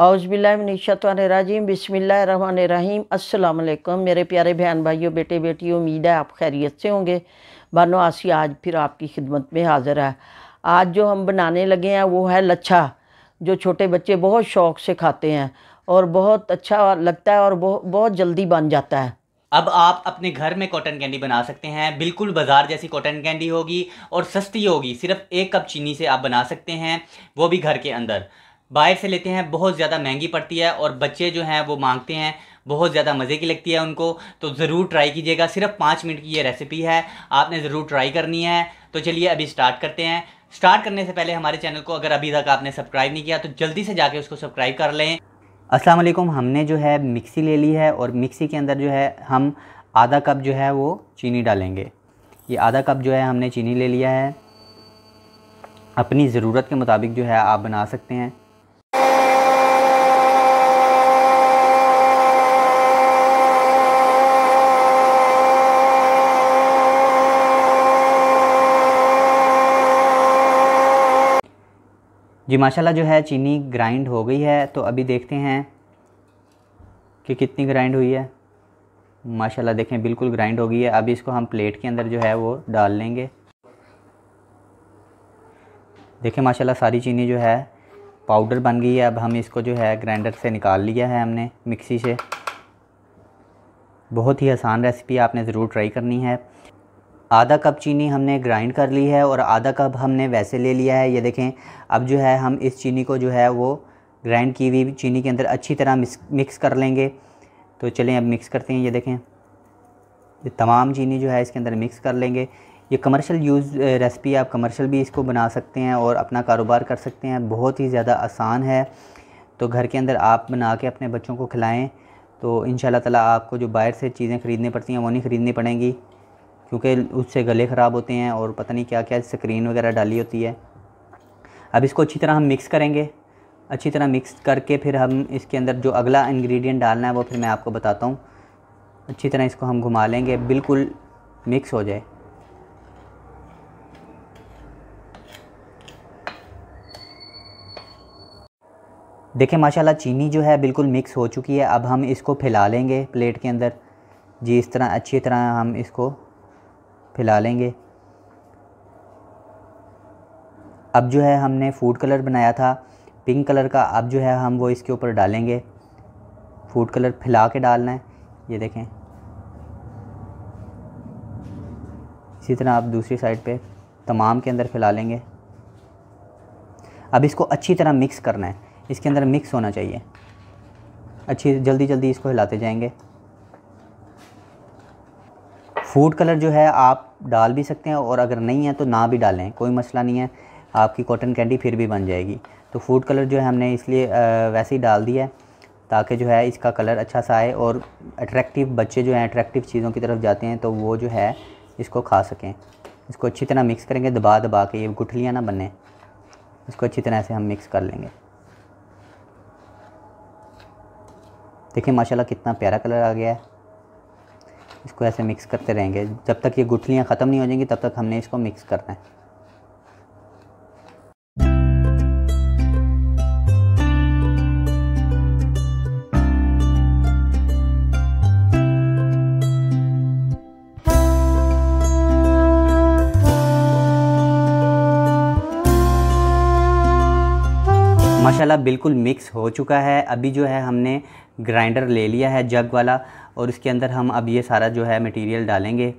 औज़बिल्लाशतवानराजीम बसमीम अल्लाम मेरे प्यारे बहन भाइयों बेटे बेटियों उम्मीद है आप खैरियत से होंगे बानो आसी आज फिर आपकी खिदमत में हाज़िर है आज जो हम बनाने लगे हैं वो है लच्छा जो छोटे बच्चे बहुत शौक़ से खाते हैं और बहुत अच्छा लगता है और बहुत जल्दी बन जाता है अब आप अपने घर में कॉटन कैंडी बना सकते हैं बिल्कुल बाज़ार जैसी कॉटन कैंडी होगी और सस्ती होगी सिर्फ एक कप चीनी से आप बना सकते हैं वो भी घर के अंदर बाहर से लेते हैं बहुत ज़्यादा महंगी पड़ती है और बच्चे जो हैं वो मांगते हैं बहुत ज़्यादा मज़े की लगती है उनको तो ज़रूर ट्राई कीजिएगा सिर्फ पाँच मिनट की ये रेसिपी है आपने ज़रूर ट्राई करनी है तो चलिए अभी स्टार्ट करते हैं स्टार्ट करने से पहले हमारे चैनल को अगर अभी तक आपने सब्सक्राइब नहीं किया तो जल्दी से जाके उसको सब्सक्राइब कर लें असलम हमने जो है मिक्सी ले ली है और मिक्सी के अंदर जो है हम आधा कप जो है वो चीनी डालेंगे ये आधा कप जो है हमने चीनी ले लिया है अपनी ज़रूरत के मुताबिक जो है आप बना सकते हैं जी माशाल्लाह जो है चीनी ग्राइंड हो गई है तो अभी देखते हैं कि कितनी ग्राइंड हुई है माशाल्लाह देखें बिल्कुल ग्राइंड हो गई है अभी इसको हम प्लेट के अंदर जो है वो डाल लेंगे देखें माशाल्लाह सारी चीनी जो है पाउडर बन गई है अब हम इसको जो है ग्राइंडर से निकाल लिया है हमने मिक्सी से बहुत ही आसान रेसिपी आपने ज़रूर ट्राई करनी है आधा कप चीनी हमने ग्राइंड कर ली है और आधा कप हमने वैसे ले लिया है ये देखें अब जो है हम इस चीनी को जो है वो ग्राइंड की हुई चीनी के अंदर अच्छी तरह मिक्स कर लेंगे तो चलें अब मिक्स करते हैं ये देखें ये तमाम चीनी जो है इसके अंदर मिक्स कर लेंगे ये कमर्शियल यूज़ रेसिपी आप कमर्शियल भी इसको बना सकते हैं और अपना कारोबार कर सकते हैं बहुत ही ज़्यादा आसान है तो घर के अंदर आप बना के अपने बच्चों को खिलाएं तो इन ताला आपको जो बाहर से चीज़ें ख़रीदनी पड़ती हैं वो नहीं ख़रीदनी पड़ेंगी क्योंकि उससे गले ख़राब होते हैं और पता नहीं क्या क्या स्क्रीन वगैरह डाली होती है अब इसको अच्छी तरह हम मिक्स करेंगे अच्छी तरह मिक्स करके फिर हम इसके अंदर जो अगला इंग्रेडिएंट डालना है वो फिर मैं आपको बताता हूँ अच्छी तरह इसको हम घुमा लेंगे बिल्कुल मिक्स हो जाए देखें माशाल्लाह चीनी जो है बिल्कुल मिक्स हो चुकी है अब हम इसको फैला लेंगे प्लेट के अंदर जी इस तरह अच्छी तरह हम इसको फैला लेंगे अब जो है हमने फूड कलर बनाया था पिंक कलर का अब जो है हम वो इसके ऊपर डालेंगे फूड कलर फैला के डालना है ये देखें इसी तरह आप दूसरी साइड पे तमाम के अंदर फैला लेंगे अब इसको अच्छी तरह मिक्स करना है इसके अंदर मिक्स होना चाहिए अच्छी जल्दी जल्दी इसको हिलाते जाएंगे फूड कलर जो है आप डाल भी सकते हैं और अगर नहीं है तो ना भी डालें कोई मसला नहीं है आपकी कॉटन कैंडी फिर भी बन जाएगी तो फूड कलर जो है हमने इसलिए वैसे ही डाल दिया है ताकि जो है इसका कलर अच्छा सा आए और अट्रैक्टिव बच्चे जो हैं अट्रैक्टिव चीज़ों की तरफ जाते हैं तो वो जो है इसको खा सकें इसको अच्छी तरह मिक्स करेंगे दबा दबा के ये गुठलियाँ ना बने इसको अच्छी तरह से हम मिक्स कर लेंगे देखिए माशाल्लाह कितना प्यारा कलर आ गया है इसको ऐसे मिक्स करते रहेंगे जब तक ये गुठलियाँ ख़त्म नहीं हो जाएंगी तब तक हमने इसको मिक्स करना है माशाल्लाह बिल्कुल मिक्स हो चुका है अभी जो है हमने ग्राइंडर ले लिया है जग वाला और इसके अंदर हम अब ये सारा जो है मटेरियल डालेंगे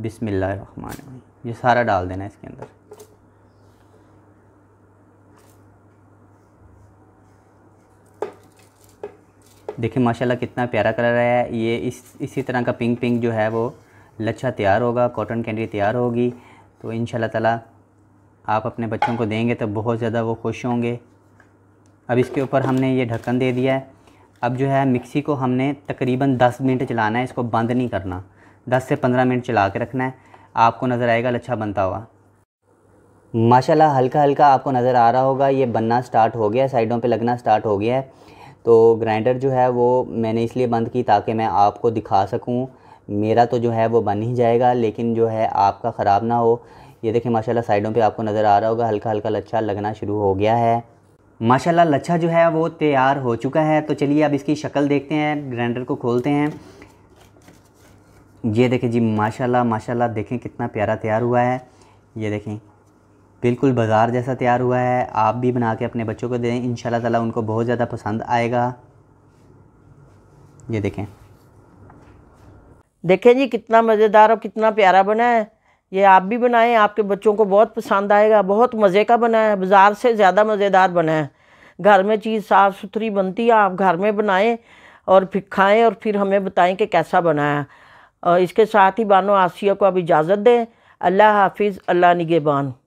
बिसमिल्लाहमान ये सारा डाल देना इसके अंदर देखिए माशाल्लाह कितना प्यारा कलर आया है ये इस इसी तरह का पिंक पिंक जो है वो लच्छा तैयार होगा कॉटन कैंडी तैयार होगी तो इन ताला आप अपने बच्चों को देंगे तो बहुत ज़्यादा वो खुश होंगे अब इसके ऊपर हमने ये ढक्कन दे दिया है अब जो है मिक्सी को हमने तकरीबन 10 मिनट चलाना है इसको बंद नहीं करना 10 से 15 मिनट चला के रखना है आपको नज़र आएगा लच्छा बनता हुआ माशाल्लाह हल्का हल्का आपको नज़र आ रहा होगा ये बनना स्टार्ट हो गया साइडों पे लगना स्टार्ट हो गया है तो ग्राइंडर जो है वो मैंने इसलिए बंद की ताकि मैं आपको दिखा सकूँ मेरा तो जो है वो बन ही जाएगा लेकिन जो है आपका ख़राब ना हो ये देखें माशाल्लाह साइडों पे आपको नज़र आ रहा होगा हल्का हल्का लच्छा लगना शुरू हो गया है माशाल्लाह लच्छा जो है वो तैयार हो चुका है तो चलिए अब इसकी शक्ल देखते हैं ग्राइंडर को खोलते हैं ये देखें जी माशाल्लाह माशाल्लाह देखें कितना प्यारा तैयार हुआ है ये देखें बिल्कुल बाज़ार जैसा तैयार हुआ है आप भी बना के अपने बच्चों को दें इन ताला उनको बहुत ज़्यादा पसंद आएगा ये देखें देखें जी कितना मज़ेदार और कितना प्यारा बना है ये आप भी बनाएं आपके बच्चों को बहुत पसंद आएगा बहुत मज़े का बना है बाज़ार से ज़्यादा मज़ेदार बना है घर में चीज़ साफ़ सुथरी बनती है आप घर में बनाएं और फिर खाएँ और फिर हमें बताएं कि कैसा बनाया और इसके साथ ही बानो आसिया को अब इजाज़त दें अल्लाह हाफिज़ अल्लाह निगेबान